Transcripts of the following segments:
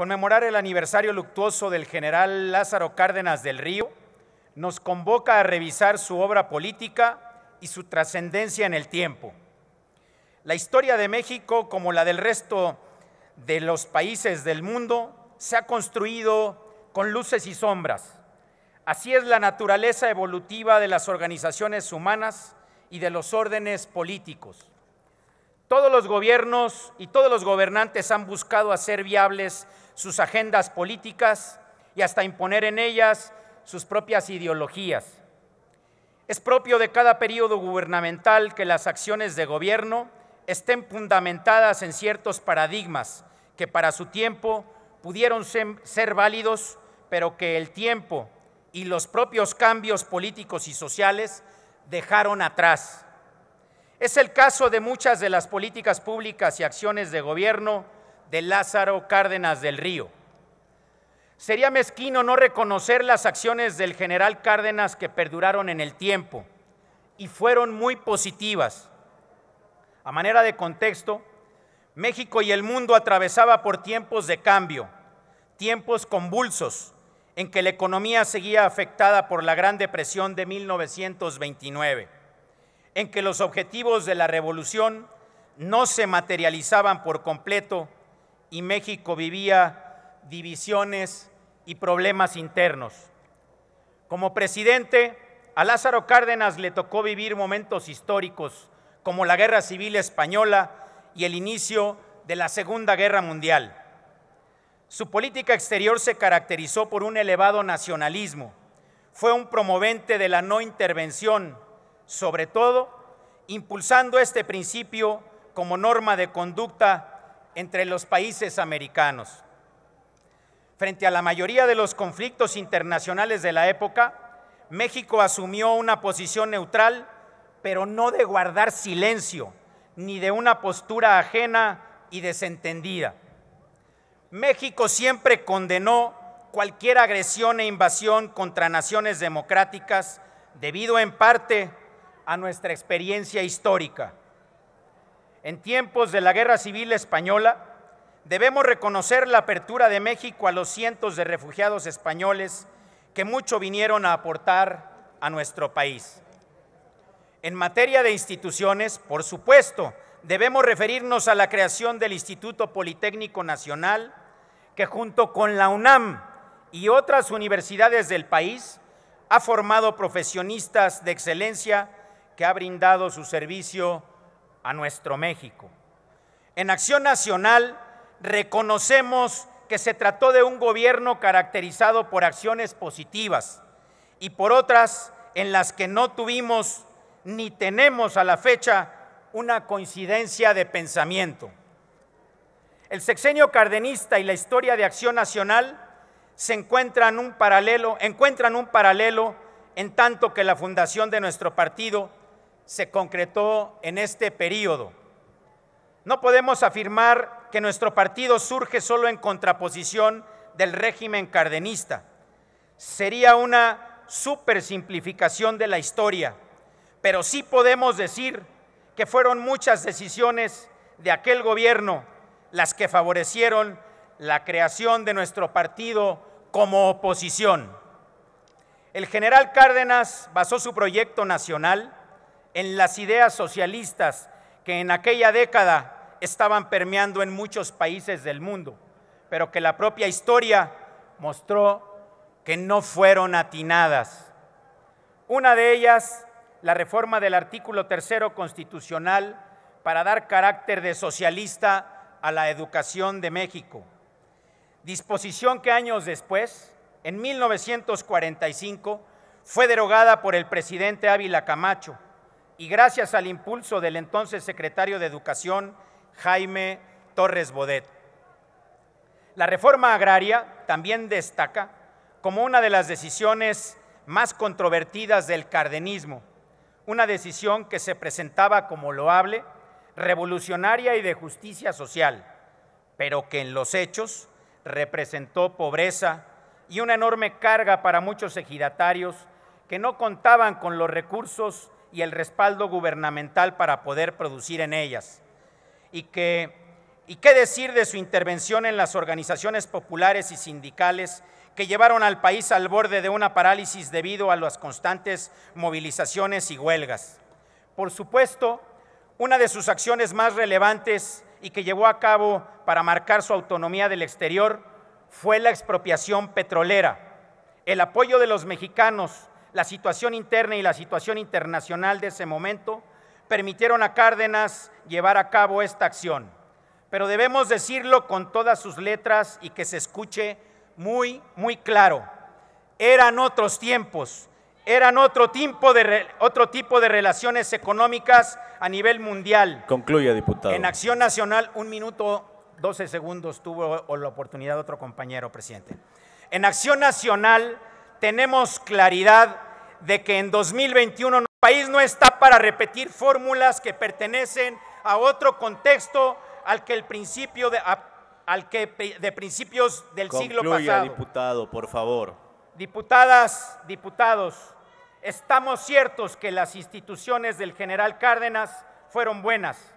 Conmemorar el aniversario luctuoso del general Lázaro Cárdenas del Río nos convoca a revisar su obra política y su trascendencia en el tiempo. La historia de México, como la del resto de los países del mundo, se ha construido con luces y sombras. Así es la naturaleza evolutiva de las organizaciones humanas y de los órdenes políticos. Todos los gobiernos y todos los gobernantes han buscado hacer viables sus agendas políticas y hasta imponer en ellas sus propias ideologías. Es propio de cada periodo gubernamental que las acciones de gobierno estén fundamentadas en ciertos paradigmas que para su tiempo pudieron ser válidos, pero que el tiempo y los propios cambios políticos y sociales dejaron atrás. Es el caso de muchas de las políticas públicas y acciones de gobierno de Lázaro Cárdenas del Río. Sería mezquino no reconocer las acciones del general Cárdenas que perduraron en el tiempo y fueron muy positivas. A manera de contexto, México y el mundo atravesaba por tiempos de cambio, tiempos convulsos, en que la economía seguía afectada por la Gran Depresión de 1929, en que los objetivos de la revolución no se materializaban por completo y México vivía divisiones y problemas internos. Como presidente, a Lázaro Cárdenas le tocó vivir momentos históricos como la Guerra Civil Española y el inicio de la Segunda Guerra Mundial. Su política exterior se caracterizó por un elevado nacionalismo. Fue un promovente de la no intervención, sobre todo impulsando este principio como norma de conducta entre los países americanos. Frente a la mayoría de los conflictos internacionales de la época, México asumió una posición neutral, pero no de guardar silencio, ni de una postura ajena y desentendida. México siempre condenó cualquier agresión e invasión contra naciones democráticas debido en parte a nuestra experiencia histórica en tiempos de la Guerra Civil Española, debemos reconocer la apertura de México a los cientos de refugiados españoles que mucho vinieron a aportar a nuestro país. En materia de instituciones, por supuesto, debemos referirnos a la creación del Instituto Politécnico Nacional, que junto con la UNAM y otras universidades del país ha formado profesionistas de excelencia que ha brindado su servicio a nuestro México. En Acción Nacional reconocemos que se trató de un gobierno caracterizado por acciones positivas y por otras en las que no tuvimos ni tenemos a la fecha una coincidencia de pensamiento. El sexenio cardenista y la historia de Acción Nacional se encuentran un paralelo, encuentran un paralelo en tanto que la fundación de nuestro partido se concretó en este periodo. No podemos afirmar que nuestro partido surge solo en contraposición del régimen cardenista. Sería una supersimplificación de la historia, pero sí podemos decir que fueron muchas decisiones de aquel gobierno las que favorecieron la creación de nuestro partido como oposición. El general Cárdenas basó su proyecto nacional en las ideas socialistas que en aquella década estaban permeando en muchos países del mundo, pero que la propia historia mostró que no fueron atinadas. Una de ellas, la reforma del artículo tercero constitucional para dar carácter de socialista a la educación de México. Disposición que años después, en 1945, fue derogada por el presidente Ávila Camacho y gracias al impulso del entonces secretario de Educación, Jaime Torres Bodet. La reforma agraria también destaca como una de las decisiones más controvertidas del cardenismo, una decisión que se presentaba como loable, revolucionaria y de justicia social, pero que en los hechos representó pobreza y una enorme carga para muchos ejidatarios que no contaban con los recursos y el respaldo gubernamental para poder producir en ellas. Y, qué decir de su intervención en las organizaciones populares y sindicales que llevaron al país al borde de una parálisis debido a las constantes movilizaciones y huelgas. Por supuesto, una de sus acciones más relevantes y que llevó a cabo para marcar su autonomía del exterior fue la expropiación petrolera. El apoyo de los mexicanos la situación interna y la situación internacional de ese momento permitieron a Cárdenas llevar a cabo esta acción. Pero debemos decirlo con todas sus letras y que se escuche muy, muy claro. Eran otros tiempos, eran otro tipo de, relaciones económicas a nivel mundial. Concluye, diputado. En Acción Nacional, un minuto, 12 segundos tuvo la oportunidad otro compañero, presidente. En Acción Nacional tenemos claridad de que en 2021 el país no está para repetir fórmulas que pertenecen a otro contexto al que el principio de, al que de principios del siglo pasado. diputado, por favor. Diputadas, diputados, estamos ciertos que las instituciones del general Cárdenas fueron buenas.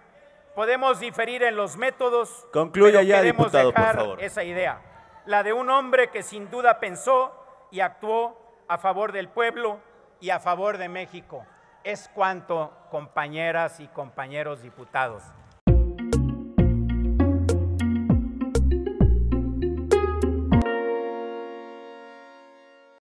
Podemos diferir en los métodos. Concluya pero ya, diputado, dejar Esa idea, la de un hombre que sin duda pensó y actuó a favor del pueblo y a favor de México. Es cuanto, compañeras y compañeros diputados.